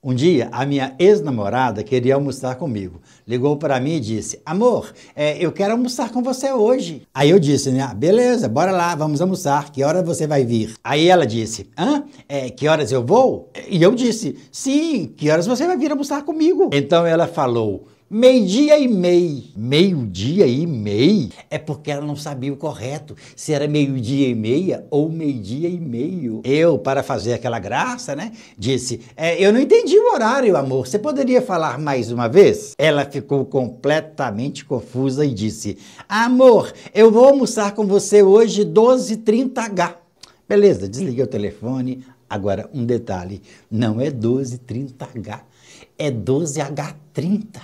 Um dia, a minha ex-namorada queria almoçar comigo. Ligou para mim e disse: Amor, é, eu quero almoçar com você hoje. Aí eu disse: né, Beleza, bora lá, vamos almoçar. Que hora você vai vir? Aí ela disse: Hã? É, que horas eu vou? E eu disse: Sim, que horas você vai vir almoçar comigo? Então ela falou: Meio-dia e meio. Meio-dia e meio? É porque ela não sabia o correto, se era meio-dia e meia ou meio-dia e meio. Eu, para fazer aquela graça, né, disse: é, Eu não entendi o horário, amor. Você poderia falar mais uma vez? Ela ficou completamente confusa e disse: Amor, eu vou almoçar com você hoje 12h30H. Beleza, desliguei o telefone. Agora, um detalhe: não é 12h30H, é 12H30.